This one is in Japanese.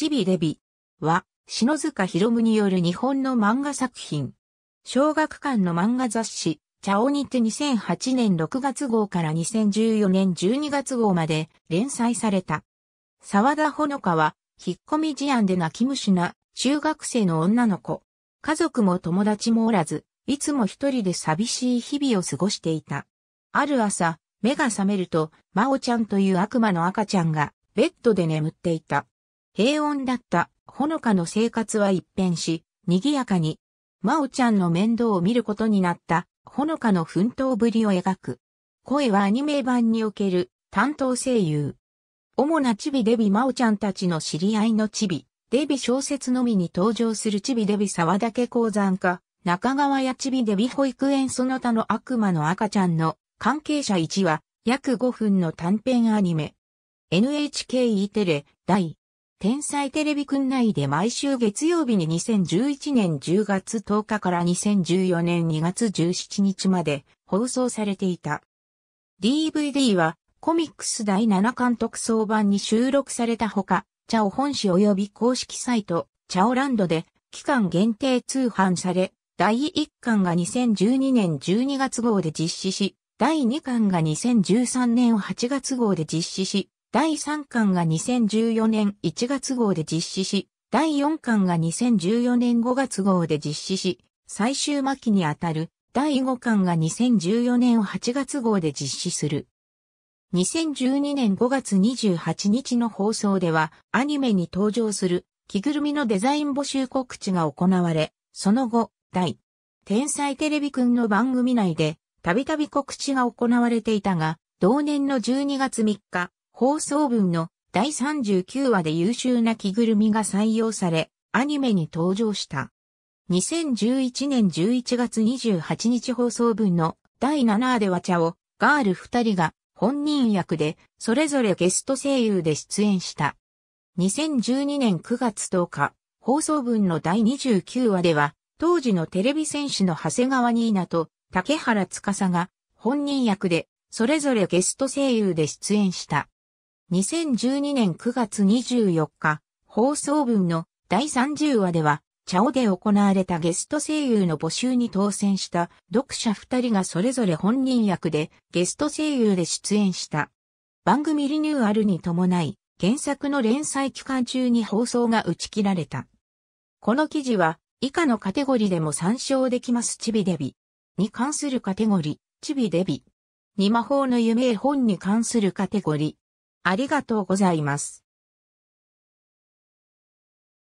ちびレビは、篠塚博夢による日本の漫画作品。小学館の漫画雑誌、チャオニて2008年6月号から2014年12月号まで連載された。沢田ほのかは、引っ込み事案で泣き虫な中学生の女の子。家族も友達もおらず、いつも一人で寂しい日々を過ごしていた。ある朝、目が覚めると、まおちゃんという悪魔の赤ちゃんが、ベッドで眠っていた。平穏だったほのかの生活は一変し、賑やかに、まおちゃんの面倒を見ることになったほのかの奮闘ぶりを描く。声はアニメ版における担当声優。主なチビデビまおちゃんたちの知り合いのチビ、デビ小説のみに登場するチビデビ沢岳鉱山家、中川やチビデビ保育園その他の悪魔の赤ちゃんの関係者1話、約5分の短編アニメ。NHK E テレ第天才テレビくん内で毎週月曜日に2011年10月10日から2014年2月17日まで放送されていた。DVD はコミックス第7巻特装版に収録されたほか、チャオ本誌及び公式サイト、チャオランドで期間限定通販され、第1巻が2012年12月号で実施し、第2巻が2013年8月号で実施し、第3巻が2014年1月号で実施し、第4巻が2014年5月号で実施し、最終末期にあたる第5巻が2014年8月号で実施する。2012年5月28日の放送では、アニメに登場する着ぐるみのデザイン募集告知が行われ、その後、第天才テレビくんの番組内で、たびたび告知が行われていたが、同年の12月3日、放送分の第39話で優秀な着ぐるみが採用され、アニメに登場した。2011年11月28日放送分の第7話では茶をガール2人が本人役でそれぞれゲスト声優で出演した。2012年9月10日放送分の第29話では当時のテレビ戦士の長谷川ニーナと竹原司が本人役でそれぞれゲスト声優で出演した。2012年9月24日、放送分の第30話では、チャオで行われたゲスト声優の募集に当選した読者2人がそれぞれ本人役でゲスト声優で出演した。番組リニューアルに伴い、原作の連載期間中に放送が打ち切られた。この記事は、以下のカテゴリでも参照できますチビデビ。に関するカテゴリ、チビデビ。に魔法の夢絵本に関するカテゴリ、ありがとうございます。